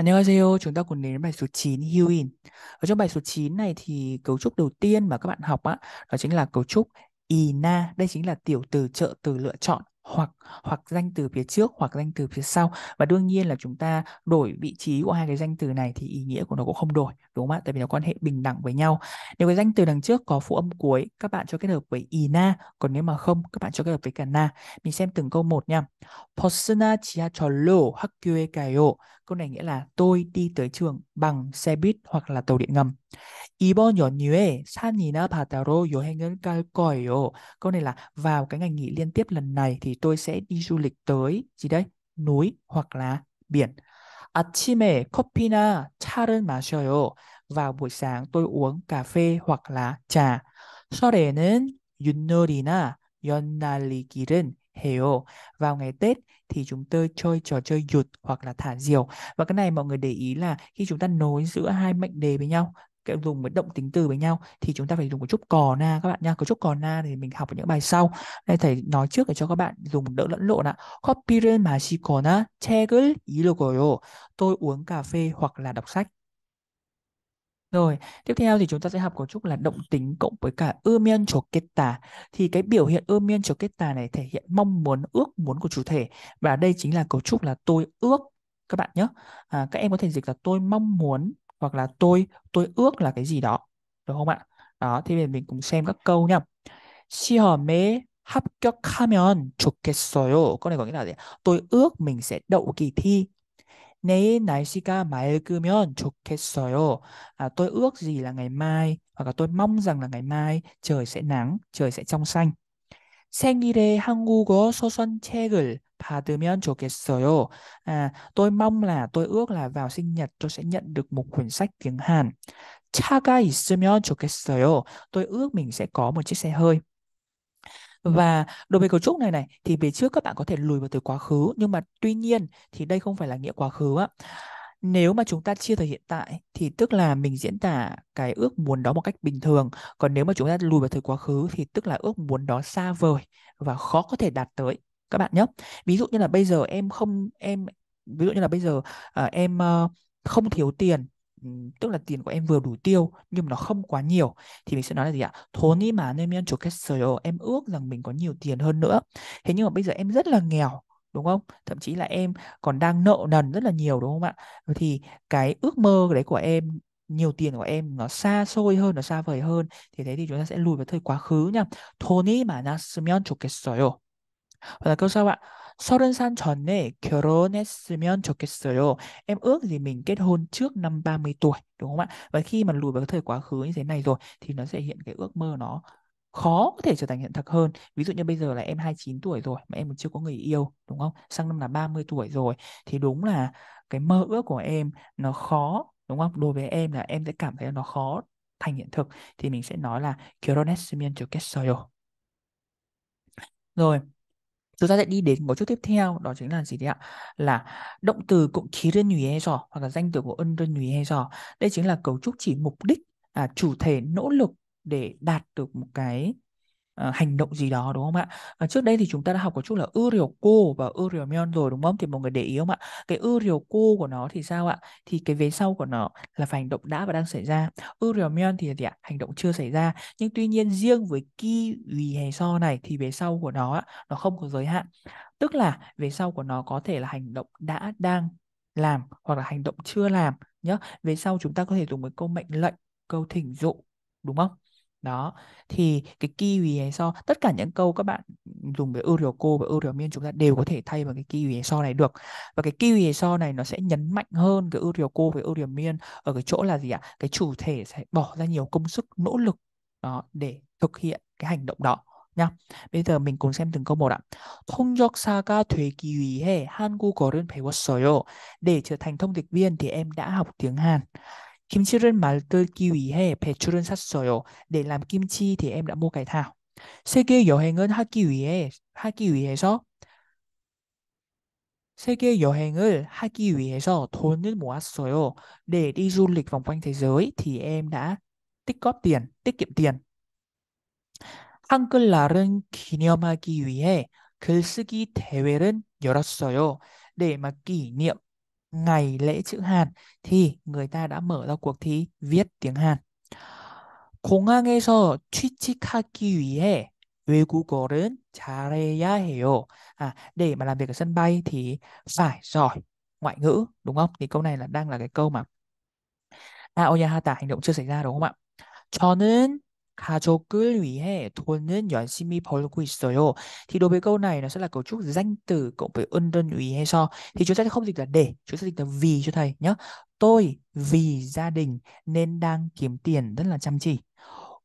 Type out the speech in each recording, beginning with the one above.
안녕하세요. Chúng ta cùng đến bài số 9 Hewin. Ở trong bài số 9 này thì cấu trúc đầu tiên mà các bạn học á, đó chính là cấu trúc INA. Đây chính là tiểu từ trợ từ lựa chọn hoặc hoặc danh từ phía trước hoặc danh từ phía sau và đương nhiên là chúng ta đổi vị trí của hai cái danh từ này thì ý nghĩa của nó cũng không đổi đúng không ạ tại vì nó quan hệ bình đẳng với nhau nếu cái danh từ đằng trước có phụ âm cuối các bạn cho kết hợp với ina còn nếu mà không các bạn cho kết hợp với cả na mình xem từng câu một nha 버스나 chia cholo 가요 câu này nghĩa là tôi đi tới trường bằng xe buýt hoặc là tàu điện ngầm. 이번 연휴에 산이나 바다로 여행을 갈 거예요. Câu này là vào cái ngày nghỉ liên tiếp lần này thì tôi sẽ đi du lịch tới gì đấy? Núi hoặc là biển. 아침에 커피나 차를 마셔요. Vào buổi sáng tôi uống cà phê hoặc là trà. 설에는 윷놀이나 연날리기는 hiểu. Vào ngày Tết thì chúng tôi chơi trò chơi dụt hoặc là thả diều. Và cái này mọi người để ý là khi chúng ta nối giữa hai mệnh đề với nhau dùng với động tính từ với nhau thì chúng ta phải dùng một chút cò na các bạn nha cấu chút cò na thì mình học ở những bài sau đây thầy nói trước để cho các bạn dùng đỡ lẫn lộn ạ 커피를 마시거나 책을 읽어요 tôi uống cà phê hoặc là đọc sách rồi, tiếp theo thì chúng ta sẽ học cấu trúc là động tính cộng với cả miên cho kết tả. Thì cái biểu hiện miên cho kết tả này thể hiện mong muốn, ước muốn của chủ thể. Và đây chính là cấu trúc là tôi ước các bạn nhé. À, các em có thể dịch là tôi mong muốn hoặc là tôi tôi ước là cái gì đó. Được không ạ? Đó, thì mình cùng xem các câu nha. 시험에 합격하면 좋겠어요. Câu này có nghĩa là gì? Tôi ước mình sẽ đậu kỳ thi. 내일 날씨가 맑으면 좋겠어요. À, tôi ước gì là ngày mai hoặc là tôi mong rằng là ngày mai trời sẽ nắng, trời sẽ trong xanh. 생일에 한국어 소선책을 받으면 좋겠어요. À, tôi mong là tôi ước là vào sinh nhật tôi sẽ nhận được một quyển sách tiếng Hàn. 차가 있으면 좋겠어요. Tôi ước mình sẽ có một chiếc xe hơi và đối với cấu trúc này này thì về trước các bạn có thể lùi vào từ quá khứ nhưng mà tuy nhiên thì đây không phải là nghĩa quá khứ á nếu mà chúng ta chia thời hiện tại thì tức là mình diễn tả cái ước muốn đó một cách bình thường còn nếu mà chúng ta lùi vào thời quá khứ thì tức là ước muốn đó xa vời và khó có thể đạt tới các bạn nhé ví dụ như là bây giờ em không em ví dụ như là bây giờ à, em uh, không thiếu tiền tức là tiền của em vừa đủ tiêu nhưng mà nó không quá nhiều thì mình sẽ nói là gì ạ mà 돈이 많으면 좋겠어요 em ước rằng mình có nhiều tiền hơn nữa thế nhưng mà bây giờ em rất là nghèo đúng không thậm chí là em còn đang nợ nần rất là nhiều đúng không ạ thì cái ước mơ đấy của em nhiều tiền của em nó xa xôi hơn nó xa vời hơn thì thế thì chúng ta sẽ lùi vào thời quá khứ nha 돈이 많았으면 좋겠어요 và là câu sau ạ 서른 살 전에 결혼했으면 좋겠어요. Em ước gì mình kết hôn trước năm 30 tuổi, đúng không ạ? Và khi mà lùi vào cái thời quá khứ như thế này rồi thì nó sẽ hiện cái ước mơ nó khó có thể trở thành hiện thực hơn. Ví dụ như bây giờ là em 29 tuổi rồi mà em còn chưa có người yêu, đúng không? Sang năm là 30 tuổi rồi thì đúng là cái mơ ước của em nó khó, đúng không? Đối với em là em sẽ cảm thấy nó khó thành hiện thực thì mình sẽ nói là 결혼했으면 좋겠어요. Rồi, chúng ta sẽ đi đến một chút tiếp theo đó chính là gì đấy ạ là động từ cụm hay 위해서 hoặc là danh từ của ân hay 위해서 đây chính là cấu trúc chỉ mục đích à, chủ thể nỗ lực để đạt được một cái Ờ, hành động gì đó đúng không ạ à, trước đây thì chúng ta đã học có chút là cô và uriomion rồi đúng không thì mọi người để ý không ạ cái cô của nó thì sao ạ thì cái về sau của nó là phải hành động đã và đang xảy ra uriomion thì gì ạ hành động chưa xảy ra nhưng tuy nhiên riêng với ki vì hè so này thì về sau của nó nó không có giới hạn tức là về sau của nó có thể là hành động đã đang làm hoặc là hành động chưa làm nhé về sau chúng ta có thể dùng với câu mệnh lệnh câu thỉnh dụ đúng không đó thì cái kiwi hay so tất cả những câu các bạn dùng với cô và miên chúng ta đều có thể thay bằng cái kiwi hay so này được và cái kiwi hay so này nó sẽ nhấn mạnh hơn cái cô với miên ở cái chỗ là gì ạ cái chủ thể sẽ bỏ ra nhiều công sức nỗ lực đó để thực hiện cái hành động đó nhá. Bây giờ mình cùng xem từng câu một ạ. 통역사가 되기 위해 한국어를 배웠어요. Để trở thành thông dịch viên thì em đã học tiếng Hàn. 김치를 만들기 위해 배추를 샀어요. Để làm kimchi thì em đã mua cái thảo. 세계 여행은 하기 위해 하기 위해서 세계 여행을 하기 위해서 돈을 모았어요. Để đi du lịch vòng quanh thế giới thì em đã tích góp tiền, tiết kiệm tiền. 한글날은 기념하기 위해 글쓰기 대회를 열었어요. Để mà kỷ niệm ngày lễ chữ Hàn thì người ta đã mở ra cuộc thi viết tiếng Hàn. 공항에서 취직하기 위해 외국어를 잘해야 해요. À, để mà làm việc ở sân bay thì phải giỏi ngoại ngữ, đúng không? Thì câu này là đang là cái câu mà 아오야하다 hành động chưa xảy ra đúng không ạ? 저는 가족을 위해 돈은 열심히 벌고 있어요. Thì đối với câu này nó sẽ là cấu trúc danh từ cộng với ơn đơn ý hay so. Thì chúng ta sẽ không dịch là để, chúng ta dịch là vì cho thầy nhé. Tôi vì gia đình nên đang kiếm tiền rất là chăm chỉ.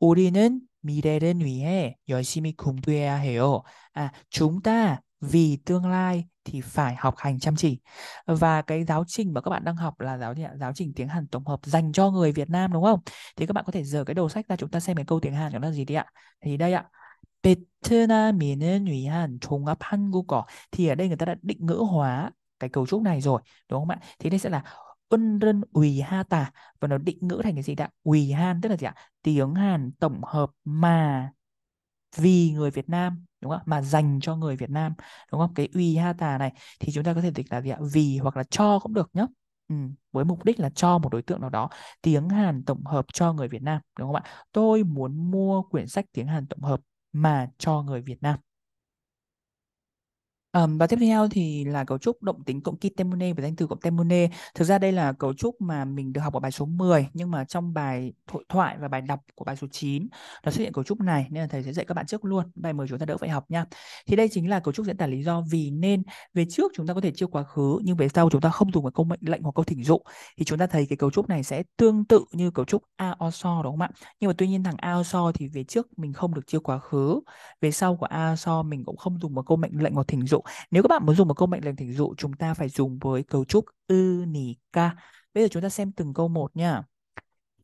우리는 미래를 위해 열심히 공부해야 해요. À, chúng ta vì tương lai thì phải học hành chăm chỉ và cái giáo trình mà các bạn đang học là giáo giáo trình tiếng Hàn tổng hợp dành cho người Việt Nam đúng không? Thì các bạn có thể dở cái đầu sách ra chúng ta xem cái câu tiếng Hàn của nó gì đi ạ. Thì đây ạ. 베트남인은 위한 종합 한국어 thì ở đây người ta đã định ngữ hóa cái cấu trúc này rồi đúng không ạ? Thì đây sẽ là Unrun Uy Ha Tà và nó định ngữ thành cái gì đã Uy Han tức là gì ạ? Tiếng Hàn tổng hợp mà vì người Việt Nam đúng không mà dành cho người Việt Nam đúng không cái uy ha tà này thì chúng ta có thể dịch là gì ạ vì hoặc là cho cũng được nhá. Ừ, với mục đích là cho một đối tượng nào đó tiếng Hàn tổng hợp cho người Việt Nam đúng không ạ? Tôi muốn mua quyển sách tiếng Hàn tổng hợp mà cho người Việt Nam Um, và tiếp theo thì là cấu trúc động tính cộng kitemone và danh từ cộng temone. Thực ra đây là cấu trúc mà mình được học ở bài số 10 nhưng mà trong bài hội thoại và bài đọc của bài số 9 nó xuất hiện cấu trúc này nên là thầy sẽ dạy các bạn trước luôn. Bài 10 chúng ta đỡ phải học nha. Thì đây chính là cấu trúc diễn tả lý do vì nên về trước chúng ta có thể chia quá khứ nhưng về sau chúng ta không dùng cái câu mệnh lệnh hoặc câu thỉnh dụ thì chúng ta thấy cái cấu trúc này sẽ tương tự như cấu trúc a o so đúng không ạ? Nhưng mà tuy nhiên thằng a o so thì về trước mình không được chia quá khứ, về sau của a o so mình cũng không dùng một câu mệnh lệnh hoặc thỉnh dụ nếu các bạn muốn dùng một câu mệnh lệnh thỉnh dụ chúng ta phải dùng với cấu trúc 으니까 bây giờ chúng ta xem từng câu một nha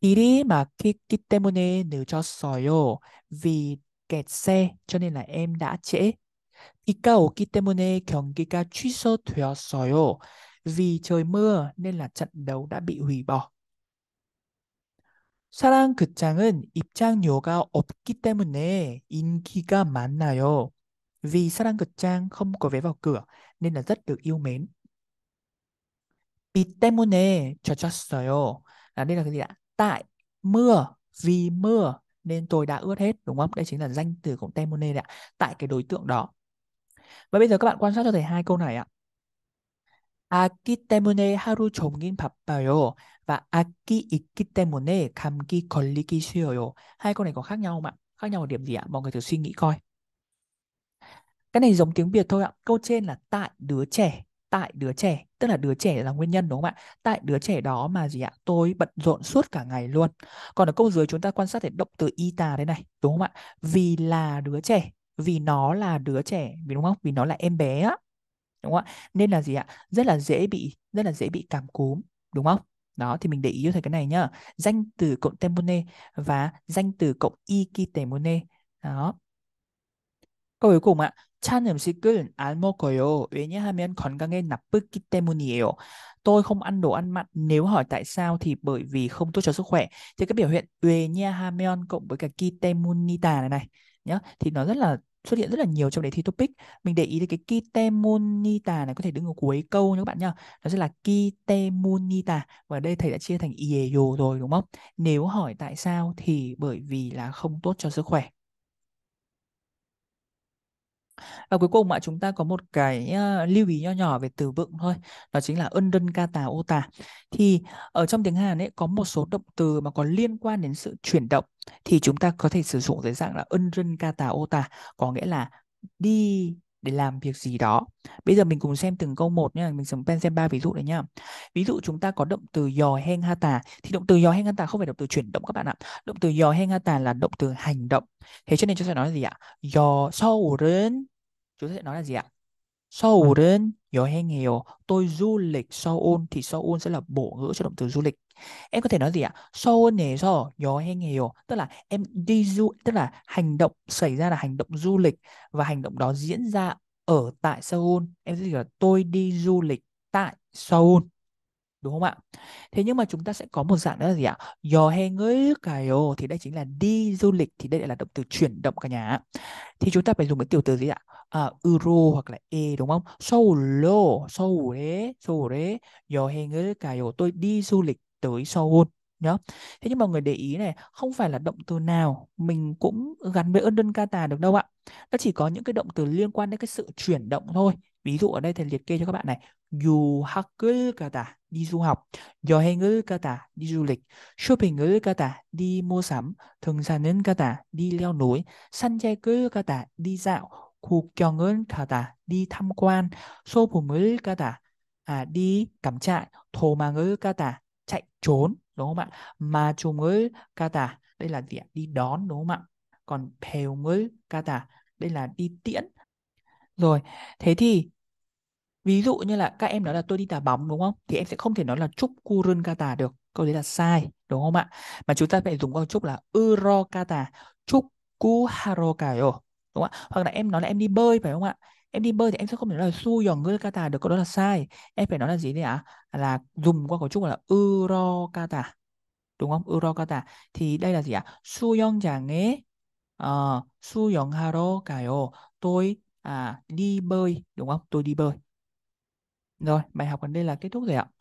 일이 막히기 때문에 늦었어요. vì kẹt xe cho nên là em đã trễ. 비가 오기 때문에 경기가 취소되었어요. vì trời mưa nên là trận đấu đã bị hủy bỏ. 사랑 극장은 입장료가 없기 때문에 인기가 많나요. Vì Sarangat Chang không có vé vào cửa nên là rất được yêu mến. 비 때문에 젖었어요. Là đây là cái gì ạ? Tại mưa, vì mưa nên tôi đã ướt hết đúng không? Đây chính là danh từ của temone ạ. Tại cái đối tượng đó. Và bây giờ các bạn quan sát cho thầy hai câu này ạ. 아기 때문에 하루 종일 바빠요. Và 아기 있기 때문에 감기 걸리기 쉬워요. Hai câu này có khác nhau không ạ? Khác nhau ở điểm gì ạ? Mọi người thử suy nghĩ coi cái này giống tiếng Việt thôi ạ câu trên là tại đứa trẻ tại đứa trẻ tức là đứa trẻ là nguyên nhân đúng không ạ tại đứa trẻ đó mà gì ạ tôi bận rộn suốt cả ngày luôn còn ở câu dưới chúng ta quan sát thấy động từ y tà thế này đúng không ạ vì là đứa trẻ vì nó là đứa trẻ vì đúng không vì nó là em bé á đúng không ạ nên là gì ạ rất là dễ bị rất là dễ bị cảm cúm đúng không đó thì mình để ý thấy cái này nhá danh từ cộng temone và danh từ cộng ikitemone đó câu cuối cùng ạ 찬 음식을 안 먹어요. 왜냐하면 건강에 나쁘기 때문이에요. Tôi không ăn đồ ăn mặn. Nếu hỏi tại sao thì bởi vì không tốt cho sức khỏe. Thì cái biểu hiện 왜냐하면 cộng với cả 기 때문이다 này này nhá thì nó rất là xuất hiện rất là nhiều trong đề thi topic. Mình để ý đến cái Kitemunita này có thể đứng ở cuối câu nhé các bạn nhá. Nó sẽ là Kitemunita và đây thầy đã chia thành ieyo rồi đúng không? Nếu hỏi tại sao thì bởi vì là không tốt cho sức khỏe và cuối cùng mà chúng ta có một cái uh, lưu ý nho nhỏ về từ vựng thôi đó chính là ân đơn ca tà ô tà thì ở trong tiếng Hàn ấy có một số động từ mà có liên quan đến sự chuyển động thì chúng ta có thể sử dụng dưới dạng là ân đơn ca tà ô tà có nghĩa là đi để làm việc gì đó bây giờ mình cùng xem từng câu một nhé mình dùng pen xem ba ví dụ đấy nhá ví dụ chúng ta có động từ yò heng ha tà thì động từ yò heng ha tà không phải động từ chuyển động các bạn ạ động từ yò heng ha tà là động từ hành động thế cho nên chúng ta nói là gì ạ yò sâu rên chúng ta sẽ nói là gì ạ sâu vâng. rên yò heng hiểu tôi du lịch sâu ôn thì sâu ôn sẽ là bổ ngữ cho động từ du lịch Em có thể nói gì ạ? nè hay 여행해요. Tức là em đi du, tức là hành động xảy ra là hành động du lịch và hành động đó diễn ra ở tại Seoul. Em sẽ là tôi đi du lịch tại Seoul. Đúng không ạ? Thế nhưng mà chúng ta sẽ có một dạng nữa là gì ạ? hay 여행을 가요 thì đây chính là đi du lịch thì đây là động từ chuyển động cả nhà. Thì chúng ta phải dùng cái tiểu từ gì ạ? à, 으로 hoặc là e đúng không? 서울로, hay 서울에 여행을 가요. Tôi đi du lịch tới Seoul nhá. Thế nhưng mà người để ý này, không phải là động từ nào mình cũng gắn với Urdun Kata được đâu ạ. Nó chỉ có những cái động từ liên quan đến cái sự chuyển động thôi. Ví dụ ở đây thầy liệt kê cho các bạn này, 유학을 가다 đi du học, 여행을 가다 đi du lịch, 쇼핑을 가다 đi mua sắm, thường 등산은 가다 đi leo núi, san 산책을 가다 đi dạo, khu 국경은 가다 đi tham quan, 소품을 가다 à, đi cắm trại, 도망을 가다 chạy trốn đúng không ạ mà chúng ấy kata đây là gì đi đón đúng không ạ còn pheo mới kata đây là đi tiễn rồi thế thì ví dụ như là các em nói là tôi đi đá bóng đúng không thì em sẽ không thể nói là chúc kurun kata được câu đấy là sai đúng không ạ mà chúng ta phải dùng câu chúc là uro kata chúc kuharokayo đúng không ạ hoặc là em nói là em đi bơi phải không ạ em đi bơi thì em sẽ không thể nói là su yong ngư kata được câu đó là sai em phải nói là gì đấy ạ à? là dùng qua cấu trúc là uro kata đúng không uro kata thì đây là gì ạ à? su yong chẳng ấy ờ, su yong haro kayo tôi à đi bơi đúng không tôi đi bơi rồi bài học gần đây là kết thúc rồi ạ